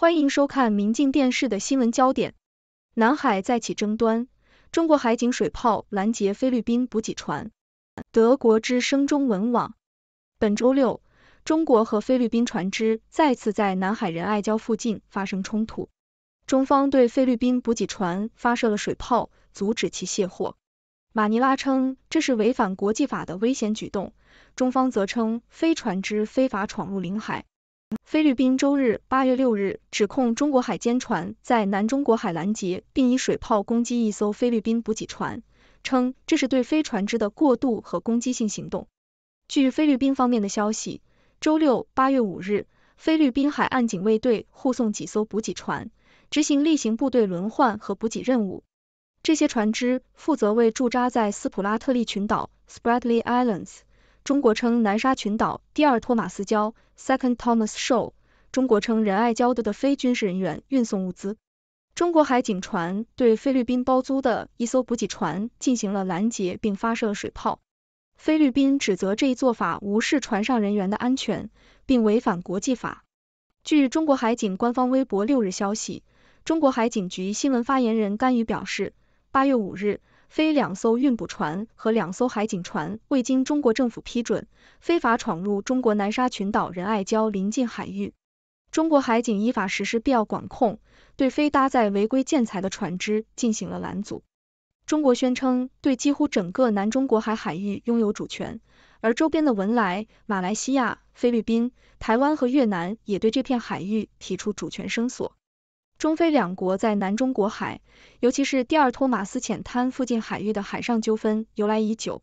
欢迎收看《明镜电视》的新闻焦点：南海再起争端，中国海警水炮拦截菲律宾补给船。德国之声中文网，本周六，中国和菲律宾船只再次在南海仁爱礁附近发生冲突，中方对菲律宾补给船发射了水炮，阻止其卸货。马尼拉称这是违反国际法的危险举动，中方则称非船只非法闯入领海。菲律宾周日 （8 月6日）指控中国海监船在南中国海拦截并以水炮攻击一艘菲律宾补给船，称这是对非船只的过度和攻击性行动。据菲律宾方面的消息，周六 （8 月5日），菲律宾海岸警卫队护送几艘补给船，执行例行部队轮换和补给任务。这些船只负责为驻扎在斯普拉特利群岛 （Spratly Islands） 中国称南沙群岛第二托马斯礁 （Second Thomas Shoal），中国称仁爱礁的的非军事人员运送物资。中国海警船对菲律宾包租的一艘补给船进行了拦截，并发射水炮。菲律宾指责这一做法无视船上人员的安全，并违反国际法。据中国海警官方微博六日消息，中国海警局新闻发言人甘宇表示，八月五日。非两艘运补船和两艘海警船未经中国政府批准，非法闯入中国南沙群岛仁爱礁临近海域。中国海警依法实施必要管控，对非搭载违规建材的船只进行了拦阻。中国宣称对几乎整个南中国海海域拥有主权，而周边的文莱、马来西亚、菲律宾、台湾和越南也对这片海域提出主权声索。中菲两国在南中国海，尤其是第二托马斯浅滩附近海域的海上纠纷由来已久。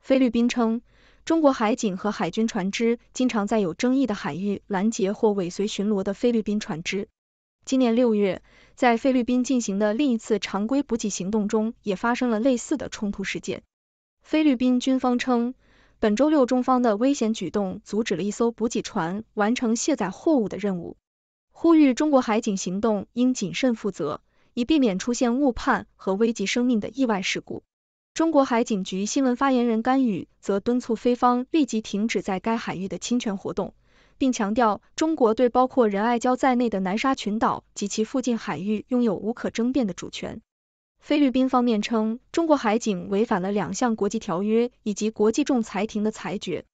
菲律宾称，中国海警和海军船只经常在有争议的海域拦截或尾随巡逻的菲律宾船只。今年六月，在菲律宾进行的另一次常规补给行动中，也发生了类似的冲突事件。菲律宾军方称，本周六中方的危险举动阻止了一艘补给船完成卸载货物的任务。呼吁中国海警行动应谨慎负责，以避免出现误判和危及生命的意外事故。中国海警局新闻发言人甘宇则敦促菲方立即停止在该海域的侵权活动，并强调中国对包括仁爱礁在内的南沙群岛及其附近海域拥有无可争辩的主权。菲律宾方面称，中国海警违反了两项国际条约以及国际仲裁庭的裁决。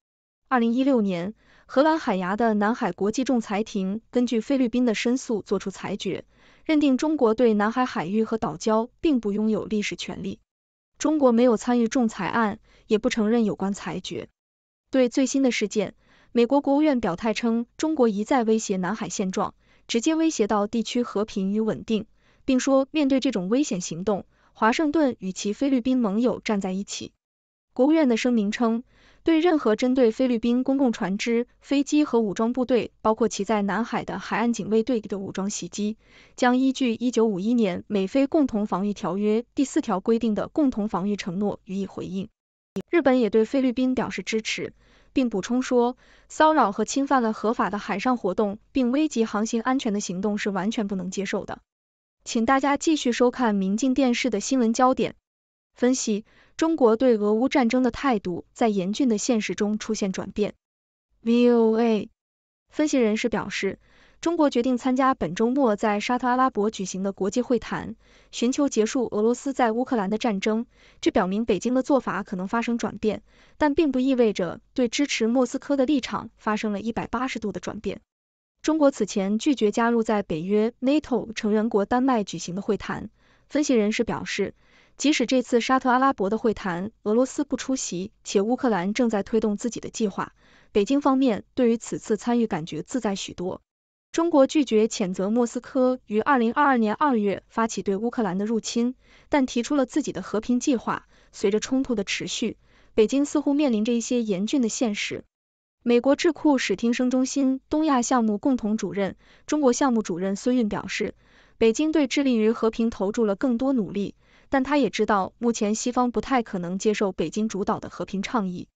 二零一六年。荷兰海牙的南海国际仲裁庭根据菲律宾的申诉作出裁决，认定中国对南海海域和岛礁并不拥有历史权利。中国没有参与仲裁案，也不承认有关裁决。对最新的事件，美国国务院表态称，中国一再威胁南海现状，直接威胁到地区和平与稳定，并说面对这种危险行动，华盛顿与其菲律宾盟友站在一起。国务院的声明称。对任何针对菲律宾公共船只、飞机和武装部队，包括其在南海的海岸警卫队的武装袭击，将依据一九五一年美菲共同防御条约第四条规定的共同防御承诺予以回应。日本也对菲律宾表示支持，并补充说，骚扰和侵犯了合法的海上活动，并危及航行安全的行动是完全不能接受的。请大家继续收看明镜电视的新闻焦点分析。中国对俄乌战争的态度在严峻的现实中出现转变。VOA 分析人士表示，中国决定参加本周末在沙特阿拉伯举行的国际会谈，寻求结束俄罗斯在乌克兰的战争，这表明北京的做法可能发生转变，但并不意味着对支持莫斯科的立场发生了一百八十度的转变。中国此前拒绝加入在北约 NATO 成员国丹麦举行的会谈，分析人士表示。即使这次沙特阿拉伯的会谈，俄罗斯不出席，且乌克兰正在推动自己的计划，北京方面对于此次参与感觉自在许多。中国拒绝谴责莫斯科于二零二二年二月发起对乌克兰的入侵，但提出了自己的和平计划。随着冲突的持续，北京似乎面临着一些严峻的现实。美国智库史汀生中心东亚项目共同主任、中国项目主任孙运表示，北京对致力于和平投注了更多努力。但他也知道，目前西方不太可能接受北京主导的和平倡议。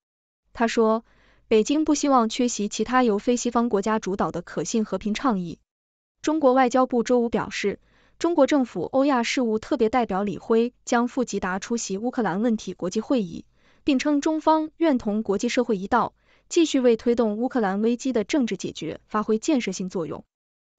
他说，北京不希望缺席其他由非西方国家主导的可信和平倡议。中国外交部周五表示，中国政府欧亚事务特别代表李辉将赴吉达出席乌克兰问题国际会议，并称中方愿同国际社会一道，继续为推动乌克兰危机的政治解决发挥建设性作用。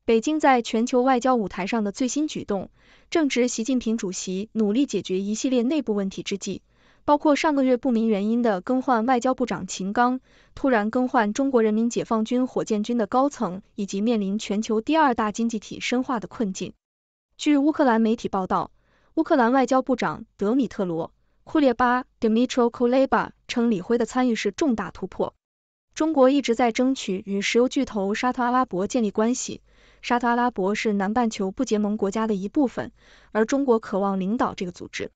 北京在全球外交舞台上的最新举动，正值习近平主席努力解决一系列内部问题之际，包括上个月不明原因的更换外交部长秦刚，突然更换中国人民解放军火箭军的高层，以及面临全球第二大经济体深化的困境。据乌克兰媒体报道，乌克兰外交部长德米特罗·库列巴 （Dmitro Kuleba） 称，李辉的参与是重大突破。中国一直在争取与石油巨头沙特阿拉伯建立关系。沙特阿拉伯是南半球不结盟国家的一部分，而中国渴望领导这个组织。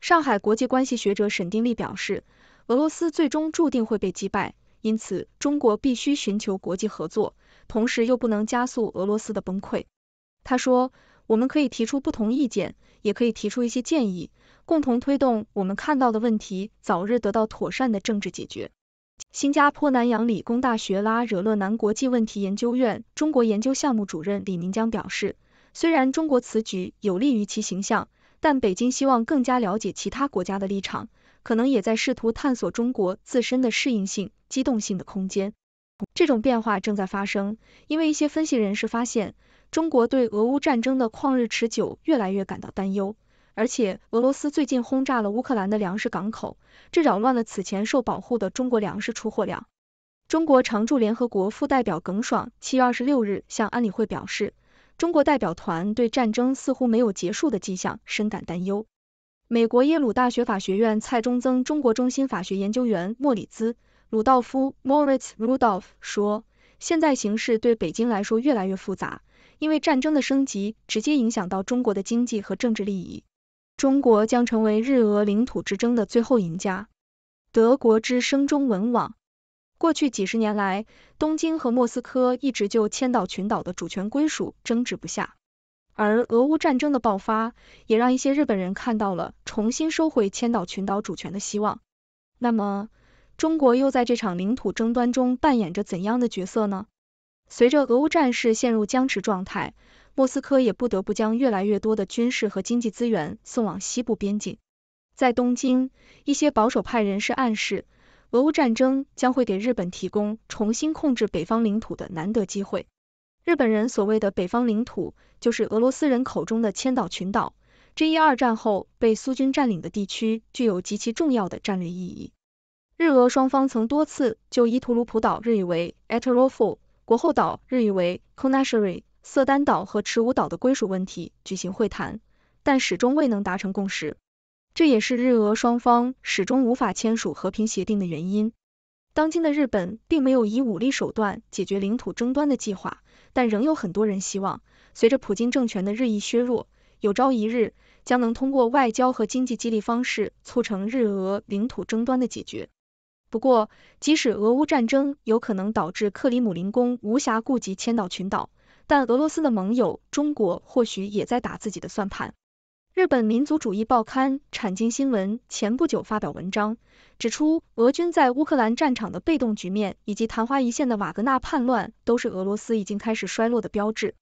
上海国际关系学者沈定立表示，俄罗斯最终注定会被击败，因此中国必须寻求国际合作，同时又不能加速俄罗斯的崩溃。他说：“我们可以提出不同意见，也可以提出一些建议，共同推动我们看到的问题早日得到妥善的政治解决。”新加坡南洋理工大学拉惹勒南国际问题研究院中国研究项目主任李明江表示，虽然中国此举有利于其形象，但北京希望更加了解其他国家的立场，可能也在试图探索中国自身的适应性、机动性的空间。这种变化正在发生，因为一些分析人士发现，中国对俄乌战争的旷日持久越来越感到担忧。而且俄罗斯最近轰炸了乌克兰的粮食港口，这扰乱了此前受保护的中国粮食出货量。中国常驻联合国副代表耿爽七月二十六日向安理会表示，中国代表团对战争似乎没有结束的迹象深感担忧。美国耶鲁大学法学院蔡中增中国中心法学研究员莫里兹·鲁道夫 （Moritz r u d o l p h 说，现在形势对北京来说越来越复杂，因为战争的升级直接影响到中国的经济和政治利益。中国将成为日俄领土之争的最后赢家。德国之声中文网，过去几十年来，东京和莫斯科一直就千岛群岛的主权归属争执不下，而俄乌战争的爆发也让一些日本人看到了重新收回千岛群岛主权的希望。那么，中国又在这场领土争端中扮演着怎样的角色呢？随着俄乌战事陷入僵持状态。莫斯科也不得不将越来越多的军事和经济资源送往西部边境。在东京，一些保守派人士暗示，俄乌战争将会给日本提供重新控制北方领土的难得机会。日本人所谓的北方领土，就是俄罗斯人口中的千岛群岛这一二战后被苏军占领的地区，具有极其重要的战略意义。日俄双方曾多次就伊图鲁普岛日语为 Etrofu，国后岛日语为 k o n a s h r i 色丹岛和持武岛的归属问题举行会谈，但始终未能达成共识。这也是日俄双方始终无法签署和平协定的原因。当今的日本并没有以武力手段解决领土争端的计划，但仍有很多人希望，随着普京政权的日益削弱，有朝一日将能通过外交和经济激励方式促成日俄领土争端的解决。不过，即使俄乌战争有可能导致克里姆林宫无暇顾及千岛群岛，但俄罗斯的盟友中国或许也在打自己的算盘。日本民族主义报刊产经新闻前不久发表文章，指出俄军在乌克兰战场的被动局面，以及昙花一现的瓦格纳叛乱，都是俄罗斯已经开始衰落的标志。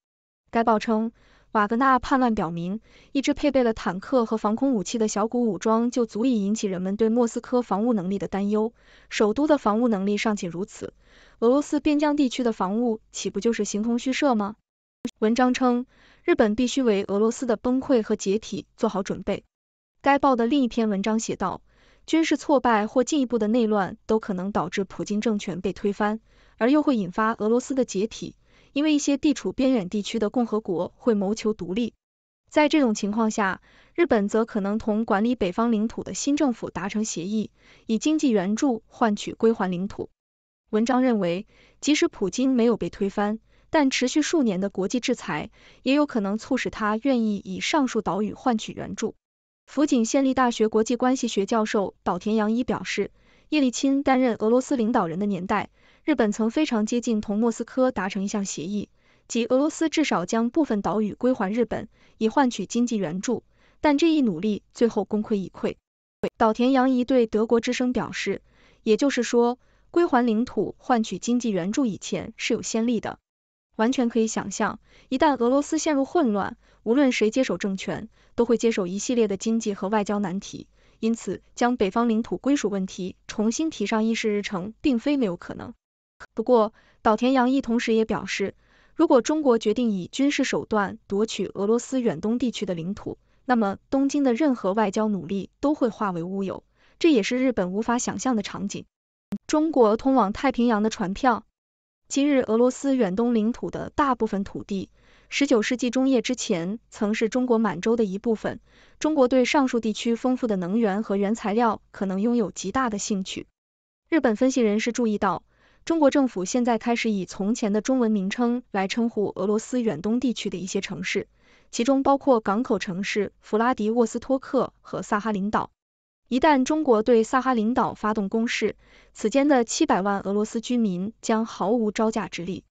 该报称。瓦格纳叛乱表明，一支配备了坦克和防空武器的小股武装就足以引起人们对莫斯科防务能力的担忧。首都的防务能力尚且如此，俄罗斯边疆地区的防务岂不就是形同虚设吗？文章称，日本必须为俄罗斯的崩溃和解体做好准备。该报的另一篇文章写道，军事挫败或进一步的内乱都可能导致普京政权被推翻，而又会引发俄罗斯的解体。因为一些地处边远地区的共和国会谋求独立，在这种情况下，日本则可能同管理北方领土的新政府达成协议，以经济援助换取归还领土。文章认为，即使普京没有被推翻，但持续数年的国际制裁也有可能促使他愿意以上述岛屿换取援助。福井县立大学国际关系学教授岛田洋一表示，叶利钦担任俄罗斯领导人的年代。日本曾非常接近同莫斯科达成一项协议，即俄罗斯至少将部分岛屿归还日本，以换取经济援助。但这一努力最后功亏一篑。岛田洋一对德国之声表示，也就是说，归还领土换取经济援助以前是有先例的，完全可以想象，一旦俄罗斯陷入混乱，无论谁接手政权，都会接手一系列的经济和外交难题。因此，将北方领土归属问题重新提上议事日程，并非没有可能。不过，岛田洋一同时也表示，如果中国决定以军事手段夺取俄罗斯远东地区的领土，那么东京的任何外交努力都会化为乌有，这也是日本无法想象的场景。中国通往太平洋的船票，今日俄罗斯远东领土的大部分土地，十九世纪中叶之前曾是中国满洲的一部分，中国对上述地区丰富的能源和原材料可能拥有极大的兴趣。日本分析人士注意到。中国政府现在开始以从前的中文名称来称呼俄罗斯远东地区的一些城市，其中包括港口城市弗拉迪沃斯托克和萨哈林岛。一旦中国对萨哈林岛发动攻势，此间的七百万俄罗斯居民将毫无招架之力。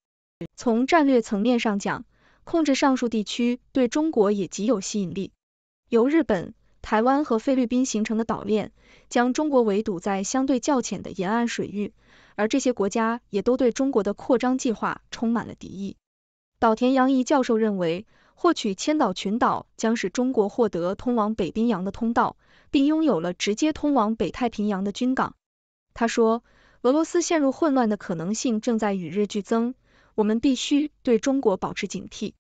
从战略层面上讲，控制上述地区对中国也极有吸引力。由日本、台湾和菲律宾形成的岛链。将中国围堵在相对较浅的沿岸水域，而这些国家也都对中国的扩张计划充满了敌意。岛田洋一教授认为，获取千岛群岛将使中国获得通往北冰洋的通道，并拥有了直接通往北太平洋的军港。他说，俄罗斯陷入混乱的可能性正在与日俱增，我们必须对中国保持警惕。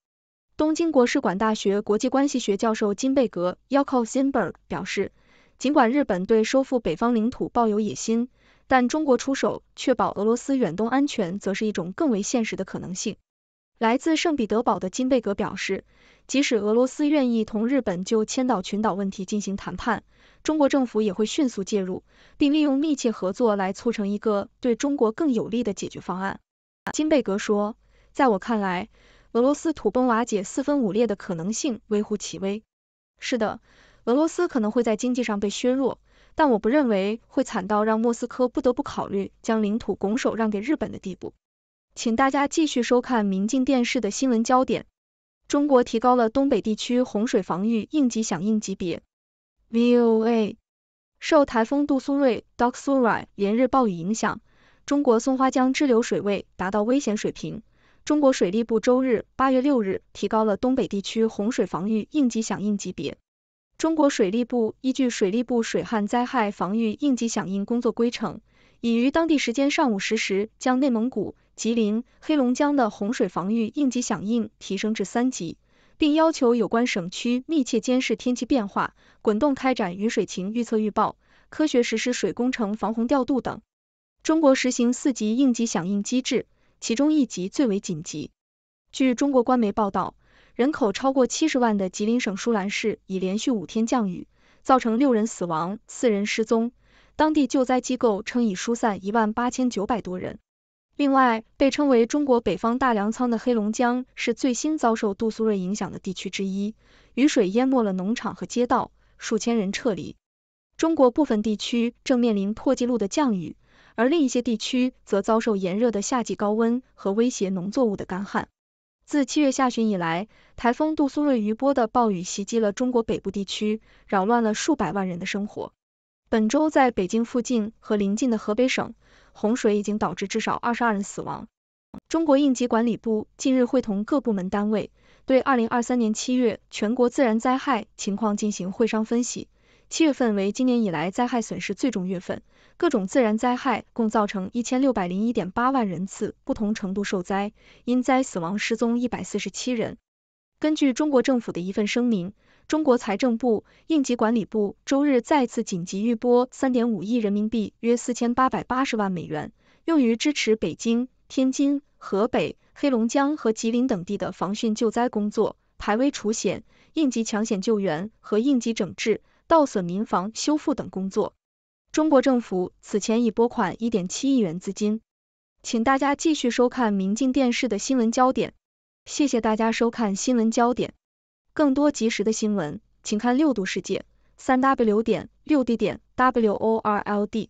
东京国士馆大学国际关系学教授金贝格 y a k o Simberg） 表示。尽管日本对收复北方领土抱有野心，但中国出手确保俄罗斯远东安全，则是一种更为现实的可能性。来自圣彼得堡的金贝格表示，即使俄罗斯愿意同日本就千岛群岛问题进行谈判，中国政府也会迅速介入，并利用密切合作来促成一个对中国更有利的解决方案。金贝格说：“在我看来，俄罗斯土崩瓦解、四分五裂的可能性微乎其微。”是的。俄罗斯可能会在经济上被削弱，但我不认为会惨到让莫斯科不得不考虑将领土拱手让给日本的地步。请大家继续收看民进电视的新闻焦点。中国提高了东北地区洪水防御应急响应级别。VOA，受台风杜苏芮 （Doksuri） 连日暴雨影响，中国松花江支流水位达到危险水平。中国水利部周日（八月六日）提高了东北地区洪水防御应急响应级别。中国水利部依据《水利部水旱灾害防御应急响应工作规程》，已于当地时间上午十时将内蒙古、吉林、黑龙江的洪水防御应急响应提升至三级，并要求有关省区密切监视天气变化，滚动开展雨水情预测预报，科学实施水工程防洪调度等。中国实行四级应急响应机制，其中一级最为紧急。据中国官媒报道。人口超过七十万的吉林省舒兰市已连续五天降雨，造成六人死亡、四人失踪。当地救灾机构称已疏散一万八千九百多人。另外，被称为中国北方大粮仓的黑龙江是最新遭受杜苏芮影响的地区之一，雨水淹没了农场和街道，数千人撤离。中国部分地区正面临破纪录的降雨，而另一些地区则遭受炎热的夏季高温和威胁农作物的干旱。自七月下旬以来，台风杜苏芮余波的暴雨袭击了中国北部地区，扰乱了数百万人的生活。本周在北京附近和邻近的河北省，洪水已经导致至少二十二人死亡。中国应急管理部近日会同各部门单位，对二零二三年七月全国自然灾害情况进行会商分析。七月份为今年以来灾害损失最重月份，各种自然灾害共造成一千六百零一点八万人次不同程度受灾，因灾死亡失踪一百四十七人。根据中国政府的一份声明，中国财政部、应急管理部周日再次紧急预拨三点五亿人民币（约四千八百八十万美元），用于支持北京、天津、河北、黑龙江和吉林等地的防汛救灾工作、排危除险、应急抢险救援和应急整治。盗损民房修复等工作，中国政府此前已拨款一点七亿元资金。请大家继续收看《明镜电视》的新闻焦点。谢谢大家收看新闻焦点，更多及时的新闻，请看六度世界三 w 点六 d 点 w o r l d。